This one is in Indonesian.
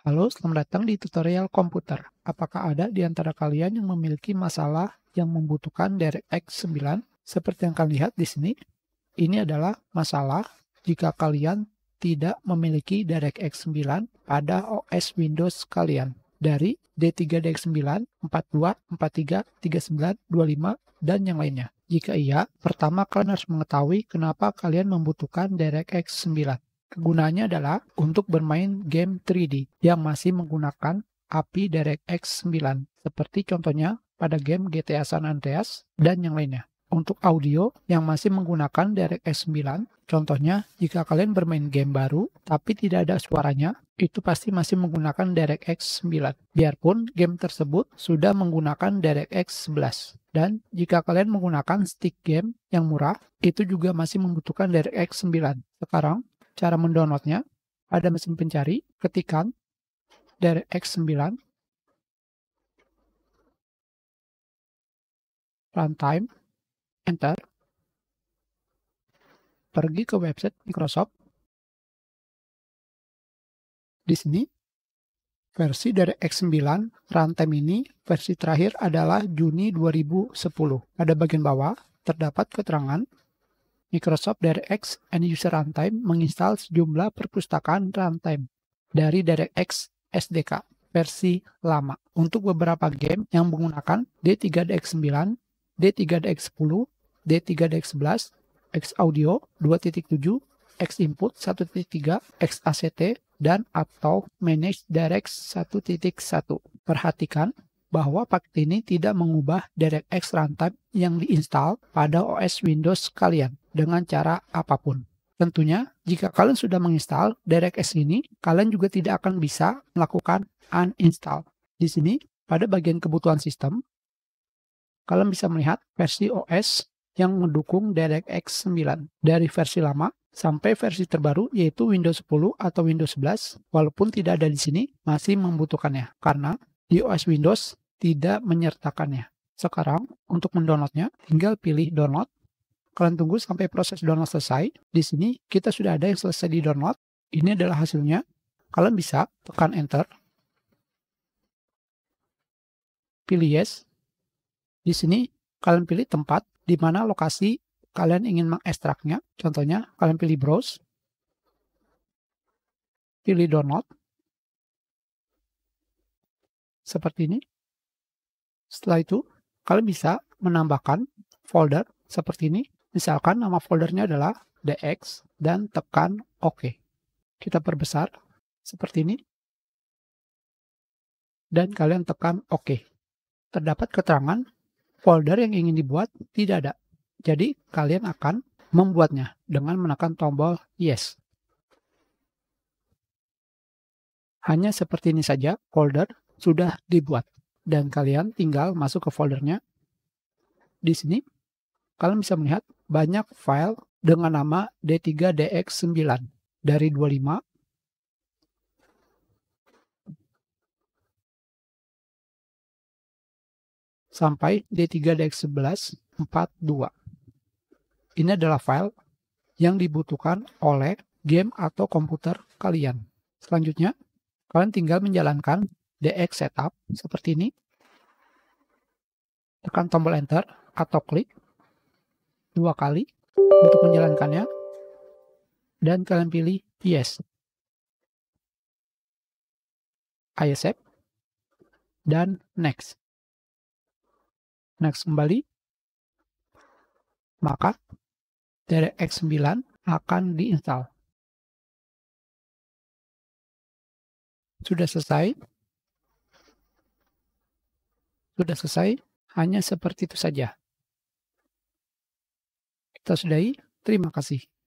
Halo, selamat datang di tutorial komputer. Apakah ada di antara kalian yang memiliki masalah yang membutuhkan DirectX 9? Seperti yang kalian lihat di sini, ini adalah masalah jika kalian tidak memiliki DirectX 9 pada OS Windows kalian. Dari D3 DX9, 42, 43, 39, 25, dan yang lainnya. Jika iya, pertama kalian harus mengetahui kenapa kalian membutuhkan DirectX 9. Gunanya adalah untuk bermain game 3D yang masih menggunakan API DirectX 9, seperti contohnya pada game GTA San Andreas dan yang lainnya. Untuk audio yang masih menggunakan DirectX 9, contohnya jika kalian bermain game baru tapi tidak ada suaranya, itu pasti masih menggunakan DirectX 9. Biarpun game tersebut sudah menggunakan DirectX 11. Dan jika kalian menggunakan stick game yang murah, itu juga masih membutuhkan DirectX 9. Sekarang, Cara mendownloadnya, ada mesin pencari, ketikan dari X9, runtime, enter, pergi ke website Microsoft. Di sini, versi dari X9 runtime ini versi terakhir adalah Juni 2010. Pada bagian bawah terdapat keterangan Microsoft DirectX and user Runtime menginstal sejumlah perpustakaan runtime dari DirectX SDK versi lama untuk beberapa game yang menggunakan D3DX9, D3DX10, D3DX11, X-Audio 2.7, X-Input 1.3, X-ACT, dan atau Manage DirectX 1.1. Perhatikan bahwa paket ini tidak mengubah DirectX runtime yang diinstal pada OS Windows kalian dengan cara apapun. Tentunya, jika kalian sudah menginstal DirectX ini, kalian juga tidak akan bisa melakukan uninstall. Di sini, pada bagian kebutuhan sistem, kalian bisa melihat versi OS yang mendukung DirectX 9 dari versi lama sampai versi terbaru yaitu Windows 10 atau Windows 11 walaupun tidak ada di sini masih membutuhkannya karena di OS Windows tidak menyertakannya. Sekarang untuk mendownloadnya tinggal pilih download Kalian tunggu sampai proses download selesai. Di sini kita sudah ada yang selesai di download. Ini adalah hasilnya. Kalian bisa tekan enter. Pilih yes. Di sini kalian pilih tempat di mana lokasi kalian ingin mengekstraknya. Contohnya kalian pilih browse. Pilih download. Seperti ini. Setelah itu, kalian bisa menambahkan folder seperti ini Misalkan nama foldernya adalah DX dan tekan OK. Kita perbesar seperti ini. Dan kalian tekan OK. Terdapat keterangan folder yang ingin dibuat tidak ada. Jadi kalian akan membuatnya dengan menekan tombol Yes. Hanya seperti ini saja, folder sudah dibuat. Dan kalian tinggal masuk ke foldernya di sini kalian bisa melihat banyak file dengan nama D3DX9 dari 25 sampai d 3 dx 1142 Ini adalah file yang dibutuhkan oleh game atau komputer kalian. Selanjutnya, kalian tinggal menjalankan DX setup seperti ini. Tekan tombol enter atau klik dua kali untuk menjalankannya dan kalian pilih yes. I accept dan next. Next kembali. Maka dari X9 akan diinstal. Sudah selesai. Sudah selesai. Hanya seperti itu saja. Tasdai. Terima kasih.